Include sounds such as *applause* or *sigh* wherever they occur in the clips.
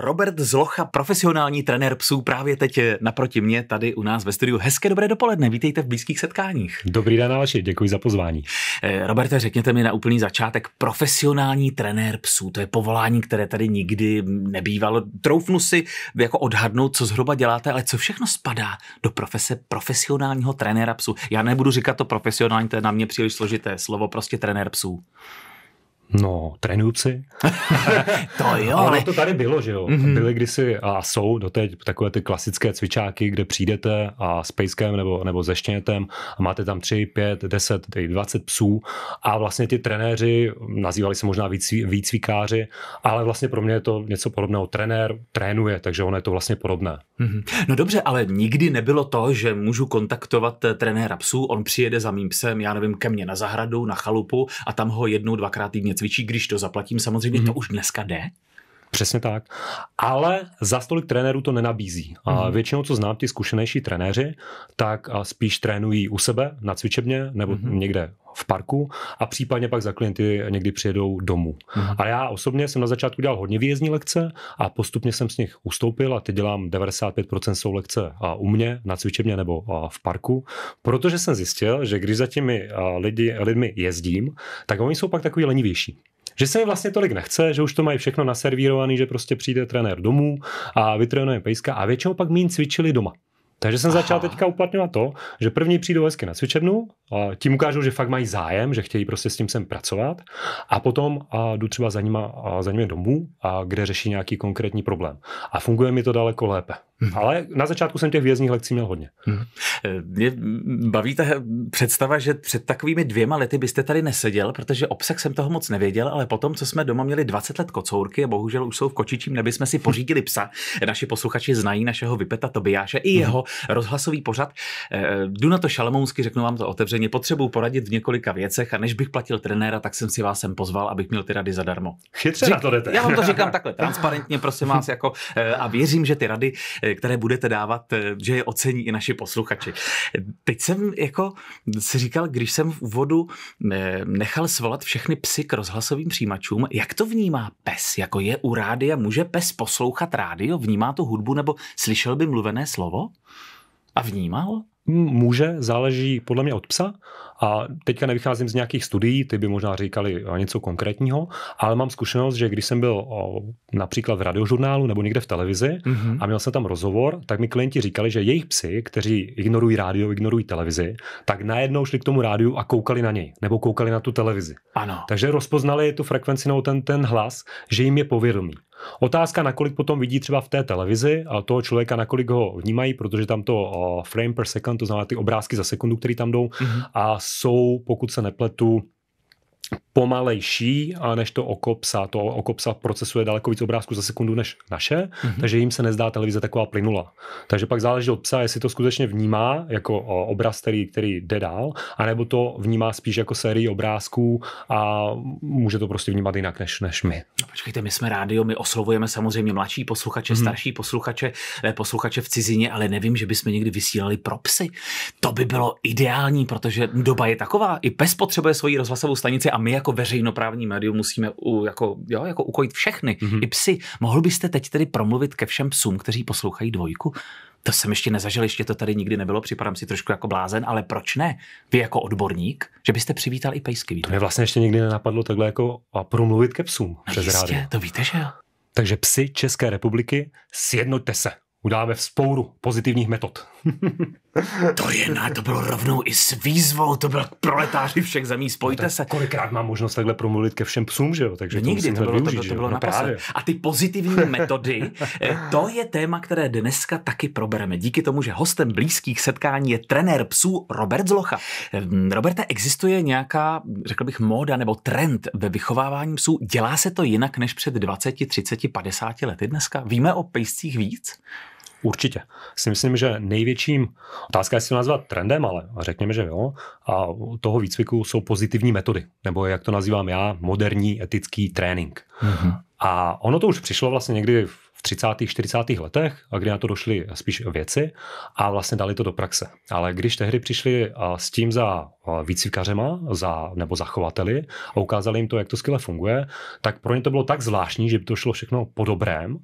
Robert Zlocha, profesionální trenér psů, právě teď eh, naproti mě tady u nás ve studiu. Hezké dobré dopoledne, vítejte v blízkých setkáních. Dobrý den, Aleši, děkuji za pozvání. Eh, Roberte, řekněte mi na úplný začátek, profesionální trenér psů, to je povolání, které tady nikdy nebývalo. Troufnu si jako odhadnout, co zhruba děláte, ale co všechno spadá do profese profesionálního trenéra psů. Já nebudu říkat to profesionální, to je na mě příliš složité slovo, prostě trenér psů. No, trenujúci. *laughs* to jo. Ale... to tady bylo, že jo. Mm-hmm. Byly kdysi a jsou doteď takové ty klasické cvičáky, kde přijdete a s pejskem nebo, nebo se štětem a máte tam 3, 5, 10, 20 psů a vlastně ty trenéři, nazývali se možná výcví, výcvikáři, ale vlastně pro mě je to něco podobného. Trenér trénuje, takže ono je to vlastně podobné. Mm-hmm. No dobře, ale nikdy nebylo to, že můžu kontaktovat eh, trenéra psů, on přijede za mým psem, já nevím, ke mně na zahradu, na chalupu a tam ho jednou, dvakrát týdně cvičí, když to zaplatím. Samozřejmě mm-hmm. to mhm. už dneska jde. Přesně tak. Ale za stolik trenérů to nenabízí. A mhm. většinou, co znám, ty zkušenější trenéři, tak spíš trénují u sebe na cvičebně nebo mm-hmm. někde v parku a případně pak za klienty někdy přijedou domů. Mm-hmm. A já osobně jsem na začátku dělal hodně výjezdní lekce a postupně jsem z nich ustoupil a teď dělám 95% jsou lekce u mě na cvičebně nebo v parku, protože jsem zjistil, že když za těmi lidi, lidmi jezdím, tak oni jsou pak takový lenivější že se mi vlastně tolik nechce, že už to mají všechno naservírovaný, že prostě přijde trenér domů a vytrénuje pejska a většinou pak mín cvičili doma. Takže jsem Aha. začal teďka uplatňovat to, že první přijdou hezky na cvičebnu, a tím ukážou, že fakt mají zájem, že chtějí prostě s tím sem pracovat a potom a jdu třeba za, nima, a za nima domů, a kde řeší nějaký konkrétní problém. A funguje mi to daleko lépe. Hmm. Ale na začátku jsem těch vězních lekcí měl hodně. Hmm. Mě baví ta představa, že před takovými dvěma lety byste tady neseděl, protože obsah jsem toho moc nevěděl, ale potom, co jsme doma měli 20 let kocourky a bohužel už jsou v kočičím nebi, jsme si pořídili psa. Naši posluchači znají našeho vypeta Tobiáše i mhm. jeho rozhlasový pořad. Eh, jdu na to šalemounsky, řeknu vám to otevřeně. potřebuju poradit v několika věcech a než bych platil trenéra, tak jsem si vás sem pozval, abych měl ty rady zadarmo. Chytře Řík, na to jdete. Já vám to říkám takhle transparentně, prosím vás, jako, eh, a věřím, že ty rady, eh, které budete dávat, že je ocení i naši posluchači. Teď jsem jako si říkal, když jsem v úvodu nechal svolat všechny psy k rozhlasovým přijímačům, jak to vnímá pes? Jako je u rádia, může pes poslouchat rádio? Vnímá tu hudbu nebo slyšel by mluvené slovo? a vnímal? Může, záleží podle mě od psa a teďka nevycházím z nějakých studií, ty by možná říkali eh, něco konkrétního, ale mám zkušenost, že když jsem byl o, například v radiožurnálu nebo někde v televizi mm-hmm. a měl jsem tam rozhovor, tak mi klienti říkali, že jejich psy, kteří ignorují rádio, ignorují televizi, tak najednou šli k tomu rádiu a koukali na něj nebo koukali na tu televizi. Ano. Takže rozpoznali tu frekvenci nebo ten, ten hlas, že jim je povědomí. Otázka, nakolik potom vidí třeba v té televizi a toho člověka, nakolik ho vnímají, protože tam to eh, frame per second, to znamená ty obrázky za sekundu, které tam jdou, mm-hmm. a jsou, pokud se nepletu, pomalejší, a než to oko psa. To oko psa procesuje daleko víc obrázků za sekundu než naše, mm-hmm. takže jim se nezdá televize taková plynula. Takže pak záleží od psa, jestli to skutečně vnímá jako obraz, který, který jde dál, anebo to vnímá spíš jako sérii obrázků a může to prostě vnímat jinak než, než my. No počkejte, my jsme rádio, my oslovujeme samozřejmě mladší posluchače, mm-hmm. starší posluchače, eh, posluchače v cizině, ale nevím, že bychom někdy vysílali pro psy. To by bylo ideální, protože doba je taková. I pes potřebuje svoji rozhlasovou stanici a my jako jako veřejnoprávní médium musíme u, jako, jo, jako ukojit všechny, mm-hmm. i psy. Mohl byste teď tedy promluvit ke všem psům, kteří poslouchají dvojku? To jsem ještě nezažil, ještě to tady nikdy nebylo, připadám si trošku jako blázen, ale proč ne? Vy jako odborník, že byste přivítal i pejsky. Víte? To mě vlastně ještě nikdy nenapadlo takhle jako a promluvit ke psům no přes jistě, rádio. to víte, že jo. Takže psy České republiky, sjednoťte se uděláme vzpouru pozitivních metod. *laughs* to je, na, to bylo rovnou i s výzvou, to byl proletáři všech zemí, spojte no se. Kolikrát mám možnost takhle promluvit ke všem psům, že jo? Takže Nikdy, to, bylo, využít, to, to, to bylo no naposled. A ty pozitivní *laughs* metody, eh, to je téma, které dneska taky probereme. Díky tomu, že hostem blízkých setkání je trenér psů Robert Zlocha. Ehm, Roberte, existuje nějaká, řekl bych, móda nebo trend ve vychovávání psů? Dělá se to jinak než před 20, 30, 50 lety dneska? Víme o pejscích víc? Určitě. Si myslím, že největším, otázka je, si to nazvat trendem, ale řekněme, že jo, a toho výcviku jsou pozitivní metody, nebo jak to nazývám já, moderní etický trénink. Mm-hmm. A ono to už přišlo vlastně někdy v v 30. 40. letech, a kdy na to došly spíš věci a vlastně dali to do praxe. Ale když tehdy přišli s tím za výcvikařema za, nebo za chovateli a ukázali jim to, jak to skvěle funguje, tak pro ně to bylo tak zvláštní, že by to šlo všechno po dobrém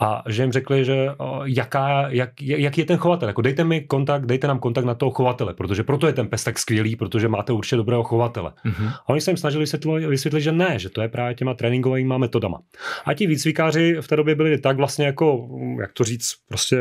a že jim řekli, že jaká, jak, jak je ten chovatel, jako dejte mi kontakt, dejte nám kontakt na toho chovatele, protože proto je ten pes tak skvělý, protože máte určitě dobrého chovatele. Mm-hmm. A oni se jim snažili vysvětlit, vysvětlit, že ne, že to je právě těma tréninkovými metodama. A ti výcvikáři v té době byli tak vlastně jako, jak to říct, prostě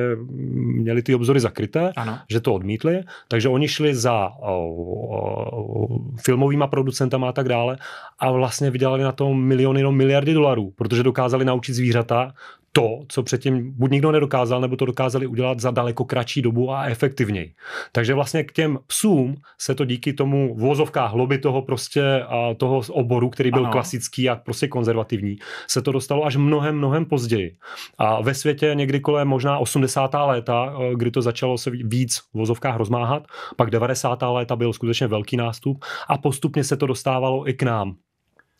měli ty obzory zakryté, ano. že to odmítli, takže oni šli za o, filmovýma producentama a tak dále a vlastně vydělali na tom miliony, no miliardy dolarů, protože dokázali naučit zvířata to, co předtím buď nikdo nedokázal, nebo to dokázali udělat za daleko kratší dobu a efektivněji. Takže vlastně k těm psům se to díky tomu vozovká hloby toho prostě a toho oboru, který byl ano. klasický a prostě konzervativní, se to dostalo až mnohem, mnohem později. A ve světě někdy kolem možná 80. léta, e, kdy to začalo se víc v vozovkách rozmáhat, pak 90. léta byl skutečně velký nástup a postupně se to dostávalo i k nám.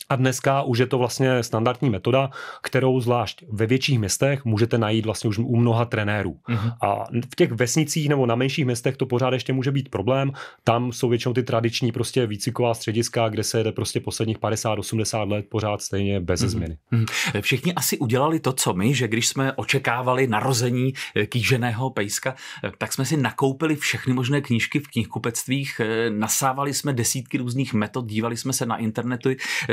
A dneska už je to vlastně standardní metoda, kterou zvlášť ve větších městech můžete najít vlastně už u mnoha trenérů. Uh-huh. A v těch vesnicích nebo na menších městech to pořád ještě může být problém. Tam jsou většinou ty tradiční prostě výciková střediska, kde se jede prostě posledních 50-80 let pořád stejně bez uh-huh. změny. Uh-huh. Všichni asi udělali to, co my, že když jsme očekávali narození eh, kýženého pejska, eh, tak jsme si nakoupili všechny možné knížky v knihkupectvích, eh, nasávali jsme desítky různých metod, dívali jsme se na internetu,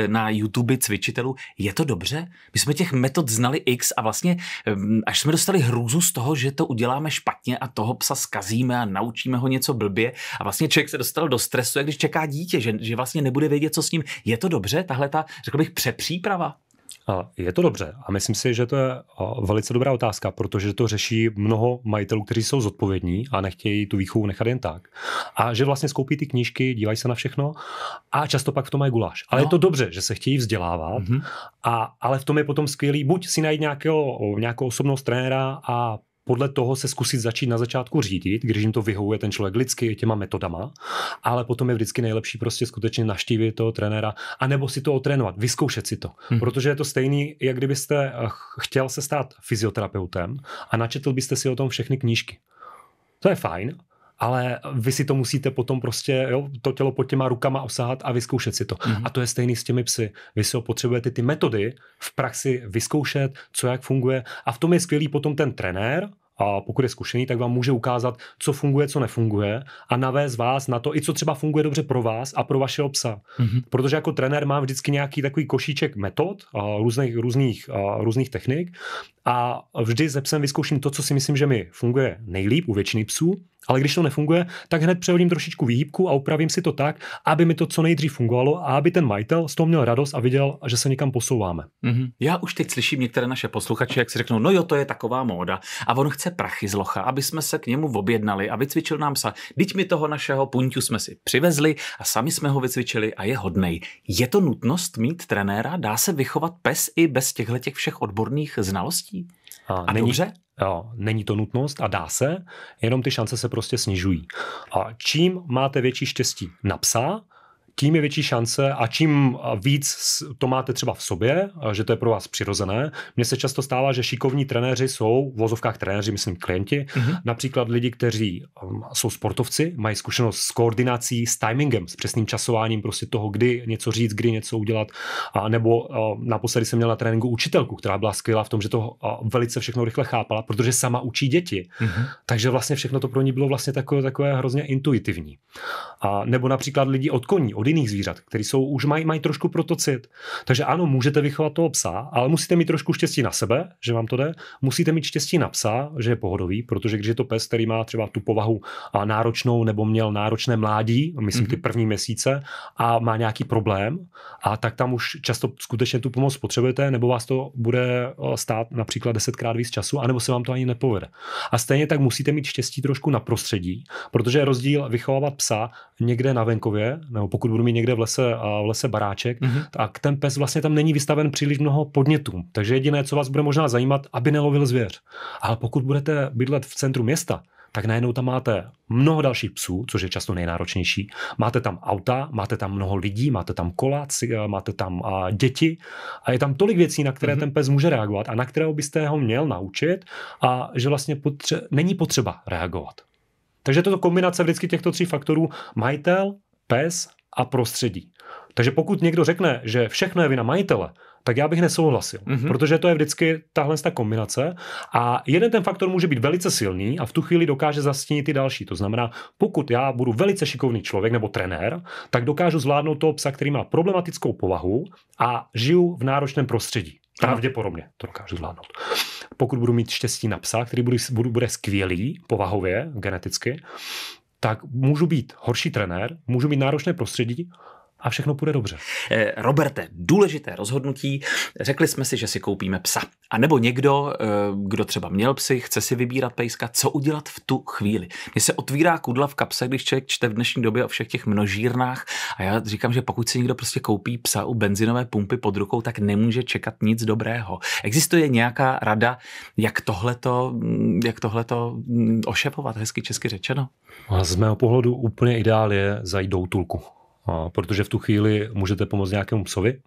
na na YouTube cvičitelů. Je to dobře? My jsme těch metod znali x a vlastně až jsme dostali hrůzu z toho, že to uděláme špatně a toho psa skazíme a naučíme ho něco blbě a vlastně člověk se dostal do stresu, jak když čeká dítě, že, že vlastně nebude vědět, co s ním. Je to dobře, tahle ta, řekl bych, přepříprava? Je to dobře a myslím si, že to je velice dobrá otázka, protože to řeší mnoho majitelů, kteří jsou zodpovědní a nechtějí tu výchovu nechat jen tak. A že vlastně skoupí ty knížky, dívají se na všechno a často pak v tom mají guláš. Ale no. je to dobře, že se chtějí vzdělávat, mm-hmm. a, ale v tom je potom skvělý buď si najít nějakého, nějakou osobnost trenéra a podle toho se zkusit začít na začátku řídit, když jim to vyhovuje ten člověk lidsky těma metodama, ale potom je vždycky nejlepší prostě skutečně naštívit toho trenéra, anebo si to otrénovat, vyzkoušet si to. Hmm. Protože je to stejný, jak kdybyste eh, chtěl se stát fyzioterapeutem a načetl byste si o tom všechny knížky. To je fajn, ale vy si to musíte potom prostě, jo, to tělo pod těma rukama osahat a vyzkoušet si to. Mm-hmm. A to je stejný s těmi psy. Vy si ho potřebujete ty metody v praxi vyzkoušet, co jak funguje a v tom je skvělý potom ten trenér, a pokud je zkušený, tak vám může ukázat, co funguje, co nefunguje a navést vás na to, i co třeba funguje dobře pro vás a pro vašeho psa. Mm-hmm. Protože jako trenér mám vždycky nějaký takový košíček metod, a různých, různých, a různých technik a vždy se psem vyzkouším to, co si myslím, že mi funguje nejlíp u většiny psů, ale když to nefunguje, tak hned přehodím trošičku výhybku a upravím si to tak, aby mi to co nejdřív fungovalo a aby ten majitel z toho měl radost a viděl, že se někam posouváme. Mm-hmm. Já už teď slyším některé naše posluchače, jak si řeknou, no jo, to je taková móda a on chce prachy z locha, aby jsme se k němu objednali a vycvičil nám psa. Vyť mi toho našeho punťu jsme si přivezli a sami jsme ho vycvičili a je hodnej. Je to nutnost mít trenéra? Dá se vychovat pes i bez těchto všech odborných znalostí? A, a není, dobře? Jo, není to nutnost a dá se, jenom ty šance se prostě snižují. A čím máte větší štěstí na psa, tím je větší šance a čím víc to máte třeba v sobě, že to je pro vás přirozené. Mně se často stává, že šikovní trenéři jsou, v vozovkách trenéři, myslím klienti, mm-hmm. například lidi, kteří um, jsou sportovci, mají zkušenost s koordinací, s timingem, s přesným časováním prostě toho, kdy něco říct, kdy něco udělat. A nebo naposledy jsem měla na tréninku učitelku, která byla skvělá v tom, že to velice všechno rychle chápala, protože sama učí děti. Mm-hmm. Takže vlastně všechno to pro ní bylo vlastně takové, takové hrozně intuitivní. A nebo například lidi od koní, od jiných zvířat, který jsou, už mají, mají trošku protocit. Takže ano, můžete vychovat toho psa, ale musíte mít trošku štěstí na sebe, že vám to jde. Musíte mít štěstí na psa, že je pohodový, protože když je to pes, který má třeba tu povahu a náročnou nebo měl náročné mládí, myslím mm-hmm. ty mhm. první měsíce, a má nějaký problém, a tak tam už často skutečně tu pomoc potřebujete, nebo vás to bude eh, stát například desetkrát víc času, anebo se vám to ani nepovede. A stejně tak musíte mít štěstí trošku na prostředí, protože je rozdíl vychovávat psa někde na venkově, nebo pokud budu mít někde v lese, a v lese baráček, mm-hmm. tak ten pes vlastně tam není vystaven příliš mnoho podnětům. Takže jediné, co vás bude možná zajímat, aby nelovil zvěř. Ale pokud budete bydlet v centru města, tak najednou tam máte mnoho dalších psů, což je často nejnáročnější. Máte tam auta, máte tam mnoho lidí, máte tam kolac, eh, máte tam a, děti a je tam tolik věcí, na které mm-hmm. ten pes může reagovat a na kterého byste ho měl naučit a že vlastně potře- není potřeba reagovat. Takže toto kombinace vždycky těchto tří faktorů, majitel, pes a prostředí. Takže pokud někdo řekne, že všechno je vina majitele, tak já bych nesouhlasil, mm-hmm. protože to je vždycky tahle ta kombinace. A jeden ten faktor může být velice silný a v tu chvíli dokáže zastínit i další. To znamená, pokud já budu velice šikovný člověk nebo trenér, tak dokážu zvládnout toho psa, který má problematickou povahu a žiju v náročném prostředí. Pravděpodobně to dokážu zvládnout. Pokud budu mít štěstí na psa, který bude, bude skvělý povahově, geneticky, tak můžu být horší trenér, můžu mít náročné prostředí, a všechno půjde dobře. Eh, Roberte, důležité rozhodnutí. Řekli jsme si, že si koupíme psa. A nebo někdo, eh, kdo třeba měl psy, chce si vybírat pejska, co udělat v tu chvíli. Mně se otvírá kudla v kapse, když člověk čte v dnešní době o všech těch množírnách a já říkám, že pokud si někdo prostě koupí psa u benzinové pumpy pod rukou, tak nemůže čekat nic dobrého. Existuje nějaká rada, jak tohleto, mm, jak tohleto mm, ošepovat, hezky česky řečeno? A z mého pohledu úplně ideál je zajít do útulku a protože v tu chvíli můžete pomoct nějakému psovi,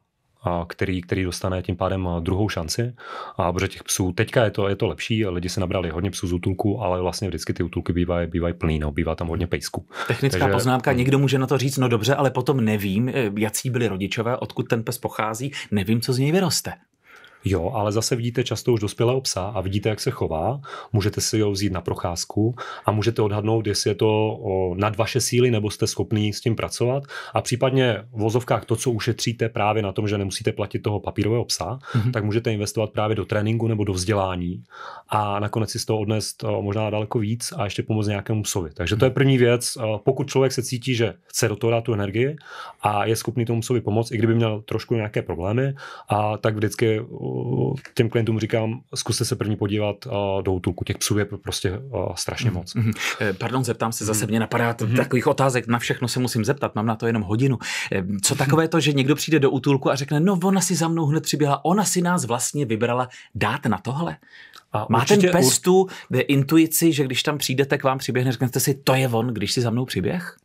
a který, který dostane tím pádem druhou šanci. A protože těch psů, teďka je to, je to lepší, lidi se nabrali hodně psů z útulku, ale vlastně vždycky ty útulky bývají, bývají plný, no, bývá tam hodně pejsku. Technická Takže, poznámka, někdo může na to říct, no dobře, ale potom nevím, eh, jaký byli rodičové, odkud ten pes pochází, nevím, co z něj vyroste. Jo, ale zase vidíte často už dospělého psa a vidíte, jak se chová. Můžete si ho vzít na procházku a můžete odhadnout, jestli je to nad vaše síly nebo jste schopný s tím pracovat. A případně v vozovkách to, co ušetříte právě na tom, že nemusíte platit toho papírového psa, mm-hmm. tak můžete investovat právě do tréninku nebo do vzdělání a nakonec si z toho odnést možná daleko víc a ještě pomoct nějakému psovi. Takže to je mhm. první věc. Pokud člověk se cítí, že chce do toho dát tu energii a je schopný tomu psovi pomoct, i kdyby měl trošku nějaké problémy, a tak vždycky těm klientům říkám, zkuste se první podívat do útulku. Těch psů je prostě strašně mhm, moc. Mhm. Eh, pardon, zeptám se, zase mhm. mě napadá t- takových otázek, na všechno se musím zeptat, mám na to jenom hodinu. Eh, co takové to, že někdo přijde do útulku a řekne, no ona si za mnou hned přiběhla, ona si nás vlastně vybrala, dát na tohle? A Má určitě, ten pes tu eh, intuici, že když tam přijdete k vám přiběhne, řeknete si, to je on, když si za mnou přiběh?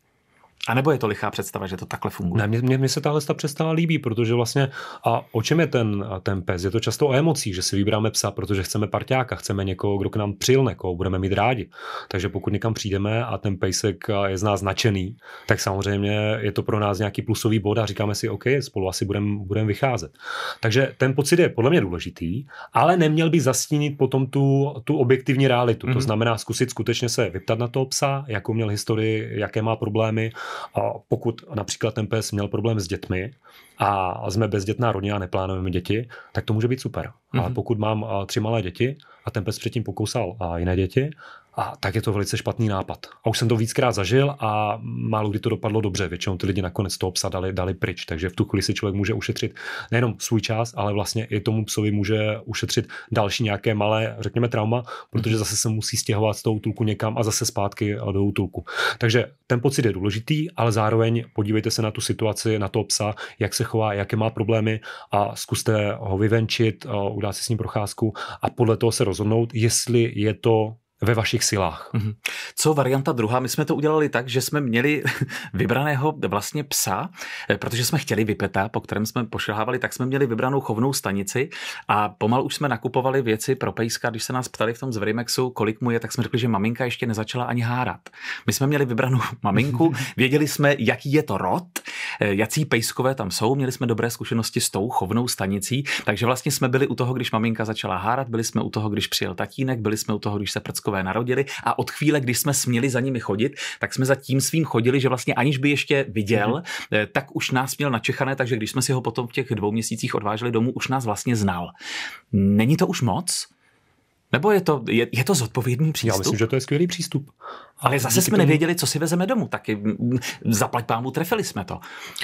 A nebo je to lichá představa, že to takhle funguje? Ne, mně, mně se tahle ta představa líbí, protože vlastně a o čem je ten, ten pes? Je to často o emocích, že si vybíráme psa, protože chceme parťáka, chceme někoho, kdo k nám přilne, koho budeme mít rádi. Takže pokud někam přijdeme a ten pejsek je z nás značený, tak samozřejmě je to pro nás nějaký plusový bod a říkáme si, OK, spolu asi budeme budem vycházet. Takže ten pocit je podle mě důležitý, ale neměl by zastínit potom tu, tu objektivní realitu. Mm-hmm. To mhm. znamená zkusit skutečně se vyptat na toho psa, jakou měl historii, jaké má problémy, a pokud například ten pes měl problém s dětmi a jsme bezdětná rodina a neplánujeme děti, tak to může být super. Mm-hmm. Ale pokud mám eh, tři malé děti a ten pes předtím pokousal a eh, jiné děti a tak je to velice špatný nápad. A už jsem to víckrát zažil a málo kdy to dopadlo dobře. Většinou ty lidi nakonec toho psa dali, dali pryč, takže v tu chvíli si člověk může ušetřit nejenom svůj čas, ale vlastně i tomu psovi může ušetřit další nějaké malé, řekněme, trauma, protože mhm. zase se musí stěhovat z toho útulku někam a zase zpátky do útulku. Takže ten pocit je důležitý, ale zároveň podívejte se na tu situaci, na toho psa, jak se chová, jaké má problémy a zkuste ho vyvenčit, udát si s ním procházku a podle toho se rozhodnout, jestli je to ve vašich silách. Mhm. Co varianta druhá? My jsme to udělali tak, že jsme měli *laughs* vybraného vlastně psa, eh, protože jsme chtěli vypeta, po kterém jsme pošilhávali, tak jsme měli vybranou chovnou stanici a pomalu už jsme nakupovali věci pro pejska. Když se nás ptali v tom Vrimexu, kolik mu je, tak jsme řekli, že maminka ještě nezačala ani hárat. My jsme měli vybranou *laughs* maminku, věděli jsme, jaký je to rod, eh, jaký pejskové tam jsou, měli jsme dobré zkušenosti s tou chovnou stanicí, takže vlastně jsme byli u toho, když maminka začala hárat, byli jsme u toho, když přijel tatínek, byli jsme u toho, když se prcko tatínkové narodili a od chvíle, kdy jsme směli za nimi chodit, tak jsme za tím svým chodili, že vlastně aniž by ještě viděl, mm tak už nás měl načechané, takže když jsme si ho potom v těch dvou měsících odváželi domů, už nás vlastně znal. Není to už moc? Nebo je to, je, je to zodpovědný přístup? Já myslím, že to je skvělý přístup. Ale zase jsme tomu... nevěděli, co si vezeme domů. Taky zaplať pámu, trefili jsme to.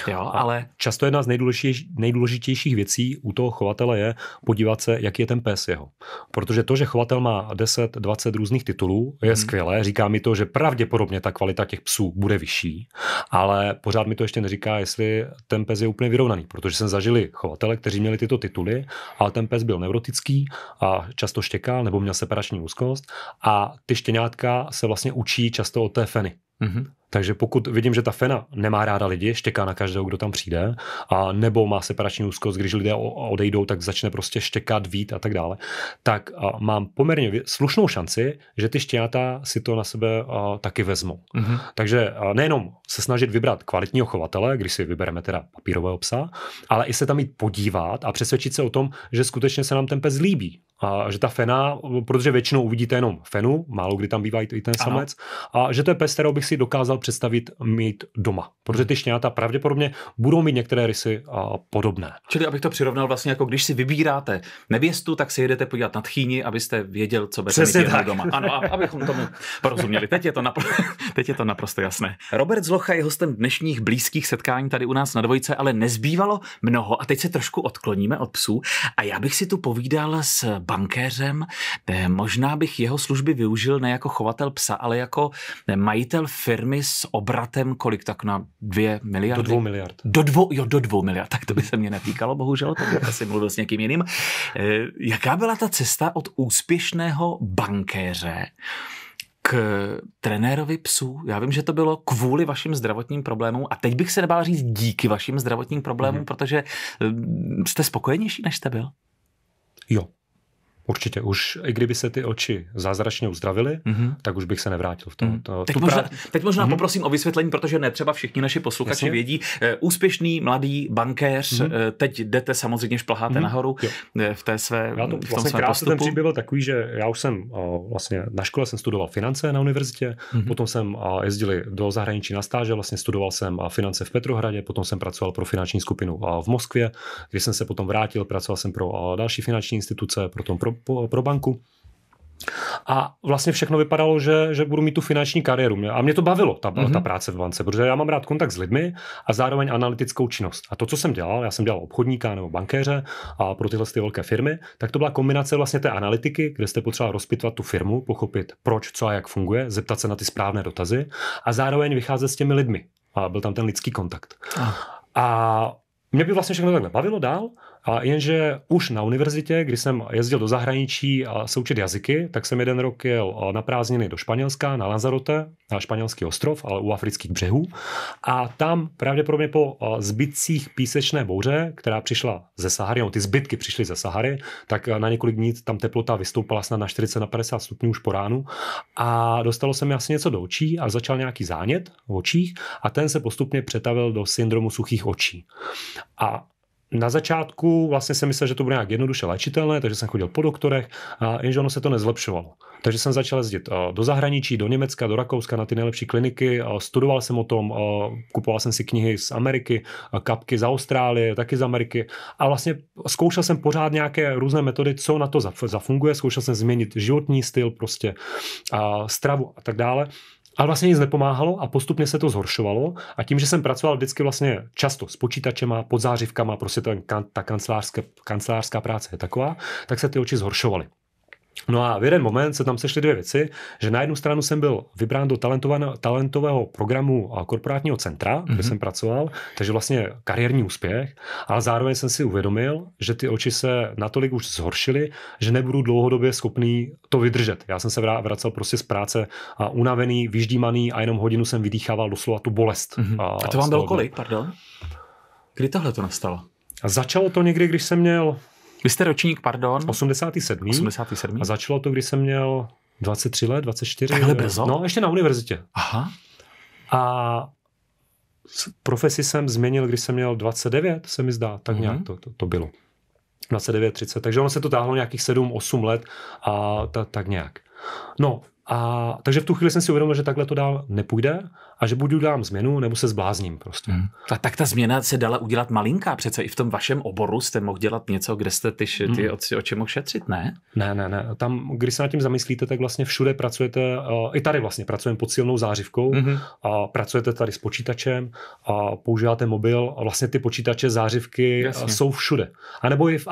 Jo, ale... Často jedna z nejdůležitějších, nejdůležitějších věcí u toho chovatele je podívat se, jaký je ten pes jeho. Protože to, že chovatel má 10, 20 různých titulů, je hmm. skvělé. Říká mi to, že pravděpodobně ta kvalita těch psů bude vyšší, ale pořád mi to ještě neříká, jestli ten pes je úplně vyrovnaný, protože jsem zažili chovatele, kteří měli tyto tituly, ale ten pes byl neurotický a často štěkal nebo měl separační úzkost a ty štěňátka se vlastně učí často od té feny. Mm-hmm. Takže pokud vidím, že ta fena nemá ráda lidi, štěká na každého, kdo tam přijde, a nebo má separační úzkost, když lidé odejdou, tak začne prostě štěkat, vít a tak dále, tak mám poměrně slušnou šanci, že ty štěňata si to na sebe taky vezmou. Mm-hmm. Takže nejenom se snažit vybrat kvalitního chovatele, když si vybereme teda papírového psa, ale i se tam jít podívat a přesvědčit se o tom, že skutečně se nám ten pes líbí. A že ta fena, protože většinou uvidíte jenom fenu, málo kdy tam bývá i ten samec, ano. a že to je pes, kterého bych si dokázal představit mít doma. Protože mhm. ty šňáta pravděpodobně budou mít některé rysy a podobné. Čili abych to přirovnal vlastně jako když si vybíráte nevěstu, tak si jedete podívat na tchýni, abyste věděl, co budete mít doma. Ano, a abychom tomu porozuměli. Teď je, to napr- *laughs* teď je to naprosto jasné. Robert Zlocha je hostem dnešních blízkých setkání tady u nás na dvojce, ale nezbývalo mnoho a teď se trošku odkloníme od psů a já bych si tu povídal s bankéřem, eh, možná bych jeho služby využil ne jako chovatel psa, ale jako majitel firmy s obratem kolik tak na dvě miliardy? Do dvou miliard. Do dvou, jo, do dvou miliard, tak to by se mě netýkalo, bohužel, to bych asi mluvil s někým jiným. Eh, jaká byla ta cesta od úspěšného bankéře k trenérovi psů. Já vím, že to bylo kvůli vašim zdravotním problémům a teď bych se nebál říct díky vašim zdravotním problémům, mm. protože eh, jste spokojenější, než jste byl. Jo, Určitě, už i kdyby se ty oči zázračně uzdravily, mm-hmm. tak už bych se nevrátil v tom. Mm. To, teď, možná, pra... teď možná mm-hmm. poprosím o vysvětlení, protože ne třeba všichni naši posluchači Jasně. vědí. Eh, úspěšný mladý bankéř, mm-hmm. teď jdete samozřejmě šplháte mm-hmm. nahoru jo. Eh, v té své. Já to, v tom vlastně svém postupu. ten příběh byl takový, že já už jsem o, vlastně na škole jsem studoval finance na univerzitě, mm-hmm. potom jsem a, do zahraničí na stáže, vlastně studoval jsem a, finance v Petrohradě, potom jsem pracoval pro finanční skupinu a, v Moskvě, kdy jsem se potom vrátil, pracoval jsem pro další finanční instituce, potom pro pro, pro banku. A vlastně všechno vypadalo, že, že budu mít tu finanční kariéru. A mě to bavilo, ta, mm-hmm. ta práce v bance, protože já mám rád kontakt s lidmi a zároveň analytickou činnost. A to, co jsem dělal, já jsem dělal obchodníka nebo bankéře a pro tyhle ty velké firmy, tak to byla kombinace vlastně té analytiky, kde jste potřeba rozpitvat tu firmu, pochopit, proč, co a jak funguje, zeptat se na ty správné dotazy a zároveň vycházet s těmi lidmi. A byl tam ten lidský kontakt. Ah. A mě by vlastně všechno takhle bavilo dál a jenže už na univerzitě, kdy jsem jezdil do zahraničí a součet jazyky, tak jsem jeden rok jel eh, na prázdniny do Španělska, na Lanzarote, na španělský ostrov, ale u afrických břehů. A tam pravděpodobně po eh, zbytcích písečné bouře, která přišla ze Sahary, no ty zbytky přišly ze Sahary, tak eh, na několik dní tam teplota vystoupala snad na 40 na 50 stupňů už po ránu. A dostalo se mi asi něco do očí a začal nějaký zánět v očích a ten se postupně přetavil do syndromu suchých očí. A na začátku vlastně jsem myslel, že to bude nějak jednoduše léčitelné, takže jsem chodil po doktorech, a jenže ono se to nezlepšovalo. Takže jsem začal jezdit eh, do zahraničí, do Německa, do Rakouska na ty nejlepší kliniky, eh, studoval jsem o tom, eh, kupoval jsem si knihy z Ameriky, kapky z Austrálie, taky z Ameriky a vlastně zkoušel jsem pořád nějaké různé metody, co na to zafunguje, zkoušel jsem změnit životní styl prostě, a stravu a tak dále. Ale vlastně nic nepomáhalo a postupně se to zhoršovalo. A tím, že jsem pracoval vždycky vlastně často s počítačema, pod zářivkama, prostě ten, ta kancelářská, kancelářská práce je taková, tak se ty oči zhoršovaly. No a v jeden moment se tam sešly dvě věci, že na jednu stranu jsem byl vybrán do talentového programu korporátního centra, mm-hmm. kde mhm. jsem pracoval, takže vlastně kariérní úspěch, ale zároveň jsem si uvědomil, že ty oči se natolik už zhoršily, že nebudu dlouhodobě schopný to vydržet. Já jsem se vracel prostě z práce a unavený, vyždímaný a jenom hodinu jsem vydýchával doslova tu bolest. Mm-hmm. A, a to vám bylo kolik, pardon? Kdy tohle to nastalo? A začalo to někdy, když jsem měl vy jste ročník, pardon? 87. 87. A začalo to, když jsem měl 23 let, 24. Takhle brzo? No, ještě na univerzitě. Aha. A profesi jsem změnil, když jsem měl 29, se mi zdá, tak mm-hmm. nějak to, to, to bylo. 29, 30, takže ono se to táhlo nějakých 7, 8 let a ta, tak nějak. No, a, takže v tu chvíli jsem si uvědomil, že takhle to dál nepůjde a že buď udělám změnu, nebo se zblázním prostě. Hmm. A tak ta změna se dala udělat malinká, přece i v tom vašem oboru jste mohl dělat něco, kde jste ty, ty hmm. o, o čem mohl šetřit, ne? Ne, ne, ne. Tam, když se nad tím zamyslíte, tak vlastně všude pracujete, uh, i tady vlastně pracujeme pod silnou zářivkou, hmm. a pracujete tady s počítačem, a používáte mobil a vlastně ty počítače, zářivky eh, Jasně. jsou všude. A nebo i v,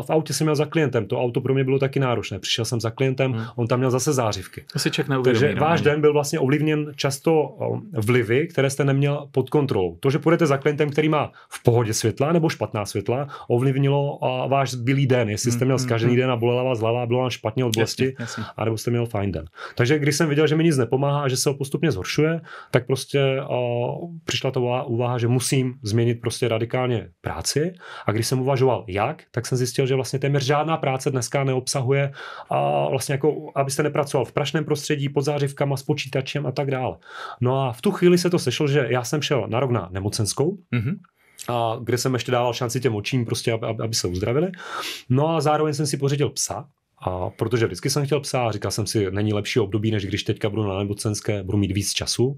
v autě jsem měl za klientem, to auto pro mě bylo taky náročné. Přišel jsem za klientem, hmm. on tam měl zase zářivky. To si člověk neuvědomí. Takže no, váš no. den byl vlastně ovlivněn často eh, vlivy, které jste neměl pod kontrolou. To, že půjdete za klientem, který má v pohodě světla nebo špatná světla, ovlivnilo eh, váš zbylý den. Jestli jste hmm, měl hmm, zkažený hmm. den a bolela vás hlava, bylo vám špatně od bolesti, anebo jste měl fajn den. Takže když jsem viděl, že mi nic nepomáhá a že se ho postupně zhoršuje, tak prostě o, eh, přišla ta úvaha, že musím změnit prostě radikálně práci. A když jsem uvažoval, jak, tak jsem zjistil, že vlastně téměř žádná práce dneska neobsahuje a vlastně jako, abyste nepracoval v prašném prostředí, pod zářivkama, s počítačem a tak dále. No a v tu chvíli se to sešlo, že já jsem šel na rok na nemocenskou, mm-hmm a kde jsem ještě dával šanci těm očím, prostě, aby, aby se uzdravili. No a zároveň jsem si pořídil psa, a protože vždycky jsem chtěl psát, říkal jsem si, není lepší období, než když teďka budu na nemocenské, budu mít víc času.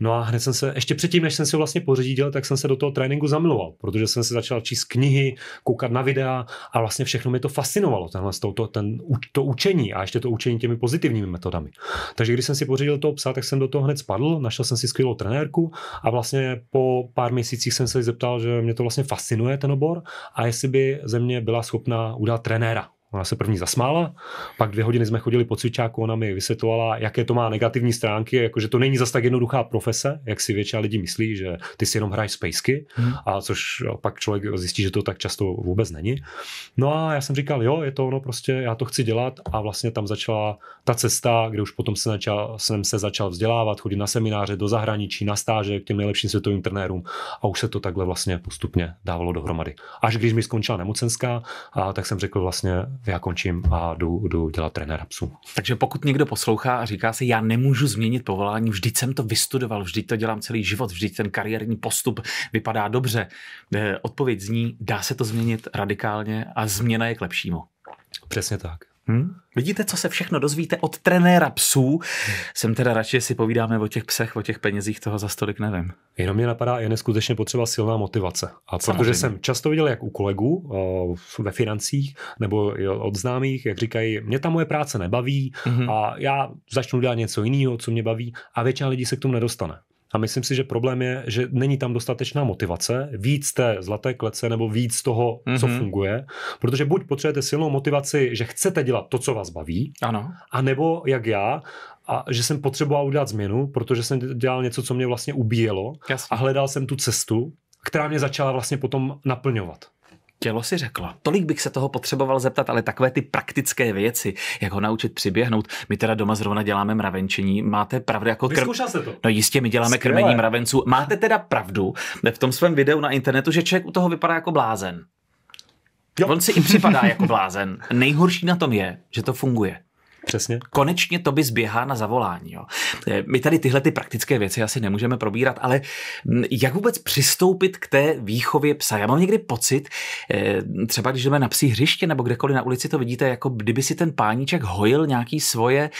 No a hned jsem se, ještě předtím, než jsem si vlastně pořídil, tak jsem se do toho tréninku zamiloval, protože jsem se začal číst knihy, koukat na videa a vlastně všechno mi to fascinovalo, tenhle, to, to, ten, to učení a ještě to učení těmi pozitivními metodami. Takže když jsem si pořídil toho psa, tak jsem do toho hned spadl, našel jsem si skvělou trenérku a vlastně po pár měsících jsem se zeptal, že mě to vlastně fascinuje ten obor a jestli by ze mě byla schopná udělat trenéra Ona se první zasmála, pak dvě hodiny jsme chodili po cvičáku, ona mi vysvětlovala, jaké to má negativní stránky, jakože to není zas tak jednoduchá profese, jak si většina lidí myslí, že ty si jenom hraješ spacey, hmm. a což pak člověk zjistí, že to tak často vůbec není. No a já jsem říkal, jo, je to ono prostě, já to chci dělat a vlastně tam začala ta cesta, kde už potom se začal, jsem se začal vzdělávat, chodit na semináře do zahraničí, na stáže k těm nejlepším světovým trenérům a už se to takhle vlastně postupně dávalo dohromady. Až když mi skončila nemocenská, a tak jsem řekl vlastně, já končím a jdu, jdu dělat trenéra psů. Takže pokud někdo poslouchá a říká si, já nemůžu změnit povolání, vždyť jsem to vystudoval, vždyť to dělám celý život, vždyť ten kariérní postup vypadá dobře, eh, odpověď zní, dá se to změnit radikálně a změna je k lepšímu. Přesně tak. Hmm? Vidíte, co se všechno dozvíte od trenéra psů. Jsem teda radši, že si povídáme o těch psech, o těch penězích, toho za stolik nevím. Jenom mě napadá, je neskutečně potřeba silná motivace. A protože jsem často viděl, jak u kolegů ve financích nebo od známých, jak říkají, mě ta moje práce nebaví mm-hmm. a já začnu dělat něco jiného, co mě baví a většina lidí se k tomu nedostane. A myslím si, že problém je, že není tam dostatečná motivace, víc té zlaté klece nebo víc toho, mm-hmm. co mhm. funguje, protože buď potřebujete silnou motivaci, že chcete dělat to, co vás baví, ano. a nebo jak já, a že jsem potřeboval udělat změnu, protože jsem dělal něco, co mě vlastně ubíjelo Jasně. a hledal jsem tu cestu, která mě začala vlastně potom naplňovat. Tělo si řekla. Tolik bych se toho potřeboval zeptat, ale takové ty praktické věci, jak ho naučit přiběhnout. My teda doma zrovna děláme mravenčení. Máte pravdu jako krm... se to. No jistě, my děláme Skvěle. krmení mravenců. Máte teda pravdu v tom svém videu na internetu, že člověk u toho vypadá jako blázen. Jo. On si i připadá jako blázen. Nejhorší na tom je, že to funguje. Přesně. Konečně to by zběhá na zavolání. Jo. Eh, my tady tyhle ty praktické věci asi nemůžeme probírat, ale mm, jak vůbec přistoupit k té výchově psa? Já mám někdy pocit, eh, třeba když jdeme na psí hřiště nebo kdekoliv na ulici to vidíte, jako kdyby si ten páníček hojil nějaký svoje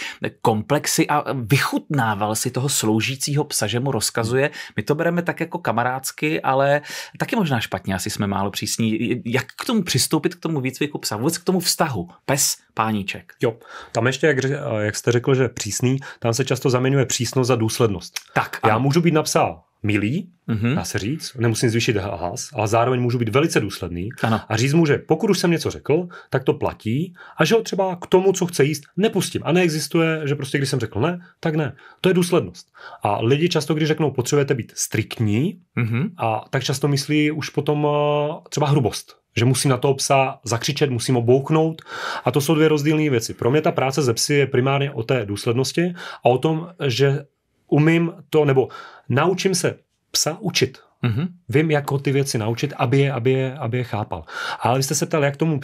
komplexy a vychutnával si toho sloužícího psa, že mu rozkazuje. My to bereme tak jako kamarádsky, ale taky možná špatně, asi jsme málo přísní. Jak k tomu přistoupit, k tomu výcviku psa, vůbec k tomu vztahu pes-páníček? Jo, tam je ještě, jak, eh, jak jste řekl, že přísný, tam se často zaměňuje přísnost za důslednost. Tak. Já Já můžu být napsal milý, mm-hmm. dá se říct, nemusím zvýšit hlas, ale zároveň můžu být velice důsledný ano. a říct mu, že pokud už jsem něco řekl, tak to platí a že ho třeba k tomu, co chce jíst, nepustím. A neexistuje, že prostě když jsem řekl ne, tak ne. To je důslednost. A lidi často, když řeknou, potřebujete být striktní, mm-hmm. a tak často myslí už potom eh, třeba hrubost že musím na toho psa zakřičet, musím ho bouknout. A to jsou dvě rozdílné věci. Pro mě ta práce ze psy je primárně o té důslednosti a o tom, že umím to, nebo naučím se psa učit. Mm-hmm. Vím, jak ho ty věci naučit, aby je, aby, je, aby je chápal. Ale vy jste se ptal, jak k tomu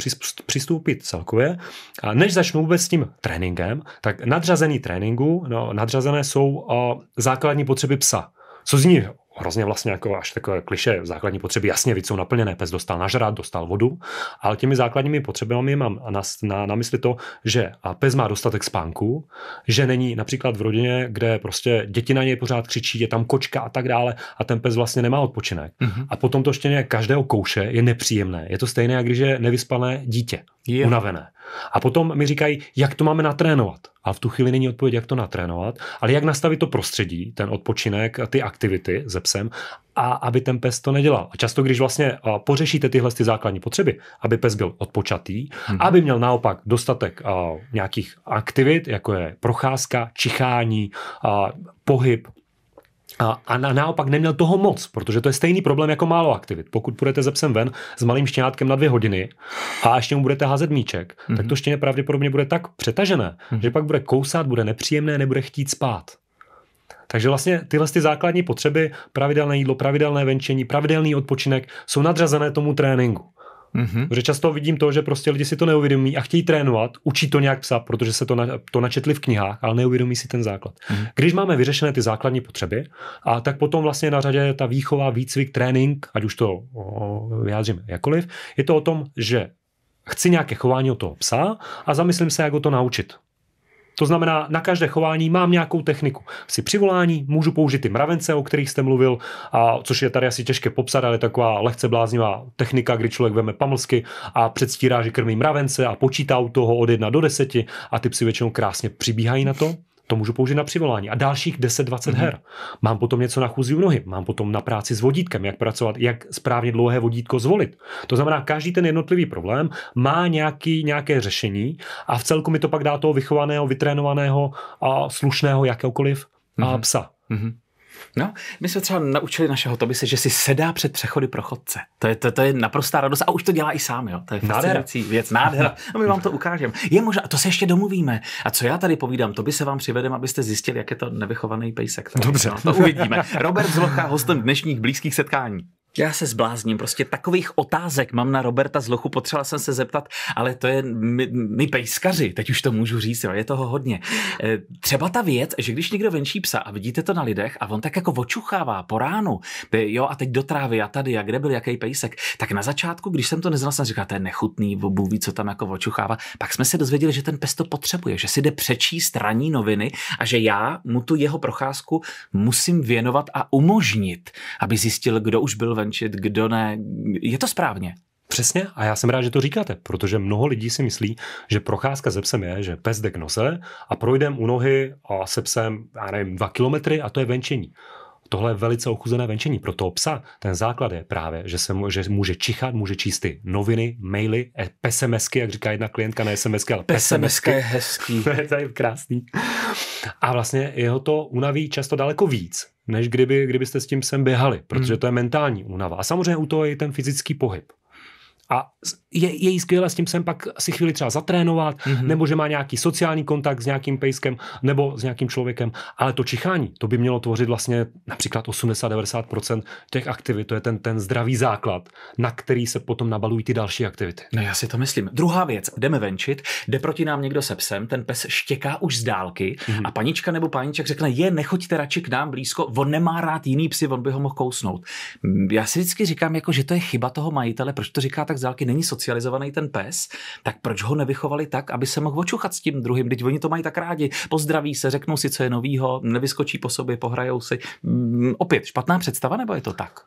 přistoupit celkově. A než začnu vůbec s tím tréninkem, tak nadřazený tréninku, no, nadřazené jsou uh, základní potřeby psa. Co z nich hrozně vlastně jako až takové kliše základní potřeby, jasně, víc jsou naplněné, pes dostal nažrát, dostal vodu, ale těmi základními potřebami mám na, na, na mysli to, že pes má dostatek spánku, že není například v rodině, kde prostě děti na něj pořád křičí, je tam kočka a tak dále a ten pes vlastně nemá odpočinek. Mm-hmm. A potom to štěně každého kouše je nepříjemné. Je to stejné, jak když je nevyspané dítě, je. unavené. A potom mi říkají, jak to máme natrénovat. A v tu chvíli není odpověď, jak to natrénovat, ale jak nastavit to prostředí, ten odpočinek, ty aktivity se psem, a aby ten pes to nedělal. A často, když vlastně pořešíte tyhle ty základní potřeby, aby pes byl odpočatý, hmm. aby měl naopak dostatek nějakých aktivit, jako je procházka, čichání, pohyb, a, a naopak neměl toho moc, protože to je stejný problém jako málo aktivit. Pokud půjdete ze psem ven s malým štěňátkem na dvě hodiny a ještě mu budete házet míček, mm-hmm. tak mhm. to štěně pravděpodobně bude tak přetažené, mm-hmm. že pak bude kousat, bude nepříjemné, nebude chtít spát. Takže vlastně tyhle ty základní potřeby, pravidelné jídlo, pravidelné venčení, pravidelný odpočinek, jsou nadřazené tomu tréninku. Mm-hmm. Protože často vidím to, že prostě lidi si to neuvědomí a chtějí trénovat, učí to nějak psa, protože se to, na, to načetli v knihách, ale neuvědomí si ten základ. Mm-hmm. Když máme vyřešené ty základní potřeby, a tak potom vlastně na řadě ta výchova, výcvik, trénink, ať už to o, vyjádříme jakoliv, je to o tom, že chci nějaké chování od toho psa a zamyslím se, jak ho to naučit. To znamená, na každé chování mám nějakou techniku. Si přivolání můžu použít i mravence, o kterých jste mluvil, a což je tady asi těžké popsat, ale je taková lehce bláznivá technika, kdy člověk veme pamlsky a předstírá, že krmí mravence a počítá u toho od 1 do 10 a ty psi většinou krásně přibíhají na to to můžu použít na přivolání. A dalších 10-20 mm-hmm. her. Mám potom něco na chůzi u nohy, mám potom na práci s vodítkem, jak pracovat, jak správně dlouhé vodítko zvolit. To znamená, každý ten jednotlivý problém má nějaký, nějaké řešení a v celku mi to pak dá toho vychovaného, vytrénovaného a slušného jakéhokoliv mm-hmm. a mhm. psa. Mm-hmm. No, my jsme třeba naučili našeho Tobise, že si sedá před přechody pro chodce. To je, to, to je naprostá radost a už to dělá i sám, jo. To je fascinující věc, nádhera. No, *laughs* my vám to ukážeme. Je možná, to se ještě domluvíme. A co já tady povídám, to by se vám přivedem, abyste zjistili, jak je to nevychovaný pejsek. Dobře. No, to uvidíme. Robert Zlocha, hostem dnešních blízkých setkání. Já se zblázním, prostě takových otázek mám na Roberta Zlochu, potřeba jsem se zeptat, ale to je my, my pejskaři, teď už to můžu říct, jo, je toho hodně. Eh, třeba ta věc, že když někdo venčí psa a vidíte to na lidech a on tak jako očuchává po ránu, by, jo, a teď do trávy a tady a kde byl jaký pejsek, tak na začátku, když jsem to neznal, jsem říkal, to je nechutný, bůví, co tam jako očuchává. Pak jsme se dozvěděli, že ten pes to potřebuje, že si jde přečíst ranní noviny a že já mu tu jeho procházku musím věnovat a umožnit, aby zjistil, kdo už byl venčí skončit, kdo ne. Je to správně. Přesně a já jsem rád, že to říkáte, protože mnoho lidí si myslí, že procházka se psem je, že pes jde k nose a projdem u nohy a se psem, já nevím, dva kilometry a to je venčení. Tohle je velice ochuzené venčení pro toho psa. Ten základ je právě, že, se, že může čichat, může číst ty noviny, maily, e, pesemesky, jak říká jedna klientka, ne SMSky, ale PSMSky. Pesemesky *laughs* je hezký. to je krásný. A vlastně jeho to unaví často daleko víc, než kdyby, kdybyste s tím sem běhali, protože hmm. to je mentální únava. A samozřejmě u toho je i ten fyzický pohyb. A je, je jí skvěle s tím psem pak si chvíli třeba zatrénovat, mm-hmm. nebo že má nějaký sociální kontakt s nějakým pejskem nebo s nějakým člověkem. Ale to čichání, to by mělo tvořit vlastně například 80-90% těch aktivit. To je ten, ten zdravý základ, na který se potom nabalují ty další aktivity. No já si to myslím. Druhá věc, jdeme venčit, jde proti nám někdo se psem, ten pes štěká už z dálky mm-hmm. a panička nebo pániček řekne, je, nechoďte radši k nám blízko, on nemá rád jiný psy, on by ho mohl kousnout. Já si vždycky říkám, jako, že to je chyba toho majitele, proč to říká tak tak z dálky není socializovaný ten pes, tak proč ho nevychovali tak, aby se mohl očuchat s tím druhým? Teď oni to mají tak rádi, pozdraví se, řeknou si, co je novýho, nevyskočí po sobě, pohrajou si. Mm, opět špatná představa, nebo je to tak?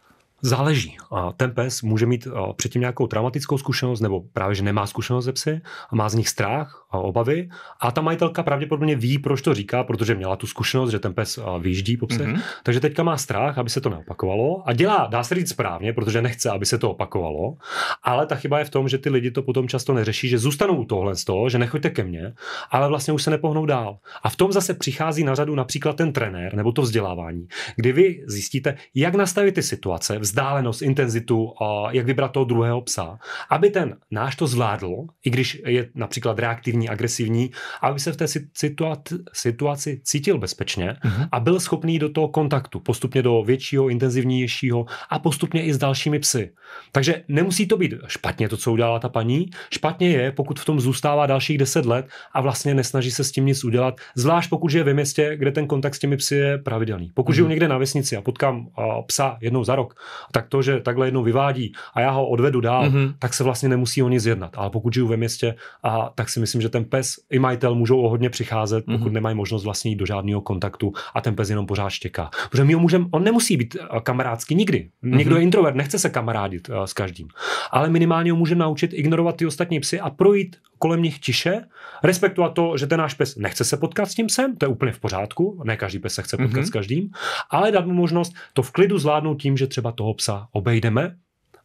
Záleží. Ten pes může mít eh, předtím nějakou traumatickou zkušenost, nebo právě, že nemá zkušenost ze psy a má z nich strach, obavy. A ta majitelka pravděpodobně ví, proč to říká, protože měla tu zkušenost, že ten pes vyjíždí po psech. Mm-hmm. Takže teďka má strach, aby se to neopakovalo. A dělá, dá se říct správně, protože nechce, aby se to opakovalo. Ale ta chyba je v tom, že ty lidi to potom často neřeší, že zůstanou u tohle z toho, že nechoďte ke mně, ale vlastně už se nepohnou dál. A v tom zase přichází na řadu například ten trenér nebo to vzdělávání, kdy vy zjistíte, jak nastavit ty situace, vzdálenost, intenzitu, jak vybrat toho druhého psa, aby ten náš to zvládl, i když je například reaktivní pasivní, agresivní, a aby se v té situaci, situaci cítil bezpečně uh-huh. a byl schopný do toho kontaktu, postupně do většího, intenzivnějšího a postupně i s dalšími psy. Takže nemusí to být špatně to, co udělala ta paní, špatně je, pokud v tom zůstává dalších 10 let a vlastně nesnaží se s tím nic udělat, zvlášť pokud je ve městě, kde ten kontakt s těmi psy je pravidelný. Pokud uh-huh. žiju mhm. někde na vesnici a potkám uh, psa jednou za rok, tak to, že takhle jednou vyvádí a já ho odvedu dál, uh-huh. tak se vlastně nemusí o nic jednat. Ale pokud žiju ve městě, a tak si myslím, že ten pes i majitel můžou o hodně přicházet, pokud mm-hmm. nemají možnost vlastně jít do žádného kontaktu a ten pes jenom pořád štěká. Protože my ho můžem, on nemusí být eh, kamarádský nikdy. mm-hmm. je introvert, nechce se kamarádit uh, s každým. Ale minimálně ho může naučit ignorovat ty ostatní psy a projít kolem nich tiše, respektovat to, že ten náš pes nechce se potkat s tím psem, to je úplně v pořádku, ne každý pes se chce potkat mm-hmm. s každým, ale dát mu možnost to v klidu zvládnout tím, že třeba toho psa obejdeme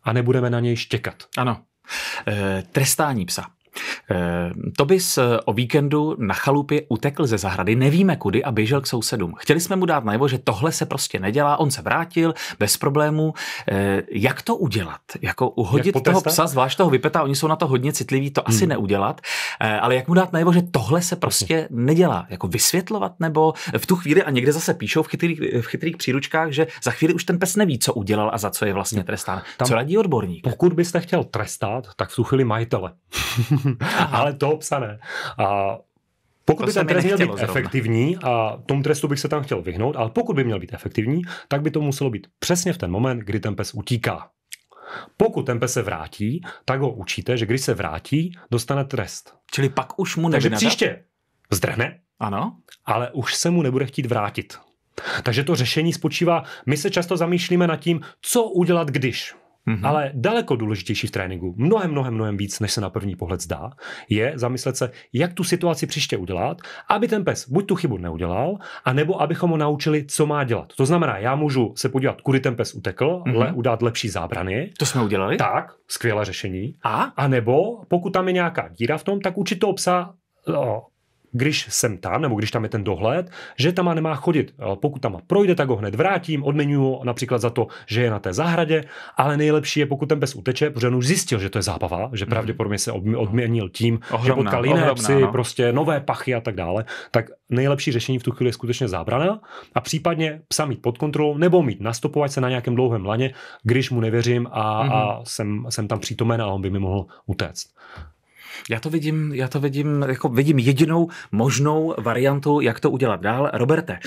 a nebudeme na něj štěkat. Ano. E, trestání psa. Eh, to bys eh, o víkendu na chalupě utekl ze zahrady, nevíme kudy, a běžel k sousedům. Chtěli jsme mu dát najevo, že tohle se prostě nedělá, on se vrátil bez problémů. Eh, jak to udělat? Jako uhodit jak toho psa, zvlášť toho vypeta, oni jsou na to hodně citliví, to asi hmm. neudělat, ale jak mu dát najevo, že tohle se prostě nedělá? Jako vysvětlovat nebo v tu chvíli a někde zase píšou v chytrých, v chytrých příručkách, že za chvíli už ten pes neví, co udělal a za co je vlastně trestán. Tam, co radí odborník? Pokud byste chtěl trestat, tak v tu chvíli majitele ale to obsané. A pokud to by ten trest měl být zrovna. efektivní, a tomu trestu bych se tam chtěl vyhnout, ale pokud by měl být efektivní, tak by to muselo být přesně v ten moment, kdy ten pes utíká. Pokud ten pes se vrátí, tak ho učíte, že když se vrátí, dostane trest. Čili pak už mu nebude. Takže příště zdrhne, ano. ale už se mu nebude chtít vrátit. Takže to řešení spočívá, my se často zamýšlíme nad tím, co udělat když. Mm-hmm. Ale daleko důležitější v tréninku, mnohem, mnohem, mnohem víc, než se na první pohled zdá, je zamyslet se, jak tu situaci příště udělat, aby ten pes buď tu chybu neudělal, anebo abychom ho naučili, co má dělat. To znamená, já můžu se podívat, kudy ten pes utekl, mm-hmm. le, udělat lepší zábrany. To jsme udělali. Tak, skvělé řešení. A? A nebo pokud tam je nějaká díra v tom, tak učit toho psa no, když jsem tam, nebo když tam je ten dohled, že tam nemá chodit. Eh, pokud tam projde, tak ho hned vrátím, odmenuju ho například za to, že je na té zahradě, ale nejlepší je, pokud ten pes uteče, protože on už zjistil, že to je zábava, že mhm. pravděpodobně se odměnil tím, ohromná, že potkal jiné ohromná, psy, no. prostě nové pachy a tak dále, tak nejlepší řešení v tu chvíli je skutečně zábrana a případně psa mít pod kontrolou nebo mít nastupovat se na nějakém dlouhém laně, když mu nevěřím a, mm-hmm. a mhm. jsem, jsem tam přítomen a on by mi mohl utéct. Já to vidím, já to vidím, jako vidím jedinou možnou variantu, jak to udělat dál. Roberte,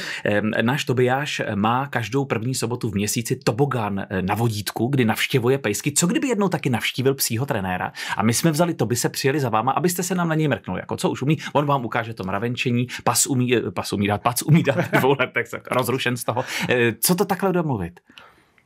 náš Tobiáš má každou první sobotu v měsíci tobogán eh, na vodítku, kdy navštěvuje pejsky. Co kdyby jednou taky navštívil psího trenéra a my jsme vzali to, by se přijeli za váma, abyste se nám na něj mrknuli, jako co už umí. On vám ukáže to mravenčení, pas umí, eh, pas umí dát, pac umí dát *laughs* dvou se rozrušen z toho. Eh, co to takhle domluvit?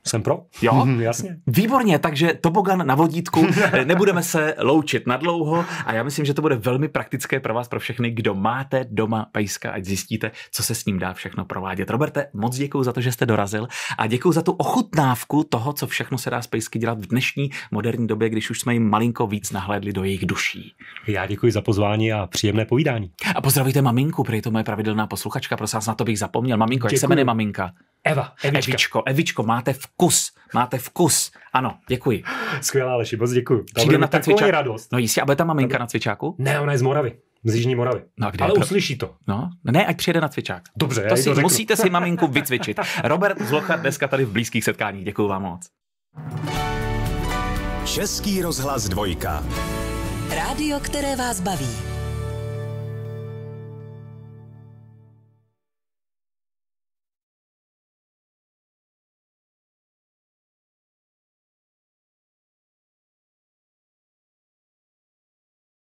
Jsem pro. Jo? mm jasně. Výborně, takže tobogan na vodítku. *laughs* Nebudeme se loučit na dlouho a já myslím, že to bude velmi praktické pro vás, pro všechny, kdo máte doma pejska, ať zjistíte, co se s ním dá všechno provádět. Roberte, moc děkuji za to, že jste dorazil a děkuji za tu ochutnávku toho, co všechno se dá s pejsky dělat v dnešní moderní době, když už jsme jim malinko víc nahlédli do jejich duší. Já děkuji za pozvání a příjemné povídání. A pozdravíte maminku, prý to moje pravidelná posluchačka, prosím na to bych zapomněl. Maminko, jak se jmenuje maminka? Eva, Evička. Evičko, Evičko, máte v vkus. Máte vkus. Ano, děkuji. Skvělá, Leši, moc děkuji. Přijde na ten cvičák. radost. No jistě, a bude tam maminka na cvičáku? Ne, ona je z Moravy. Z Jižní Moravy. No, kde Ale to? uslyší to. No, ne, ať přijede na cvičák. Dobře, to si, to řeknu. musíte si maminku *laughs* vycvičit. Robert Zlocha dneska tady v blízkých setkáních. Děkuji vám moc. Český rozhlas dvojka. Rádio, které vás baví.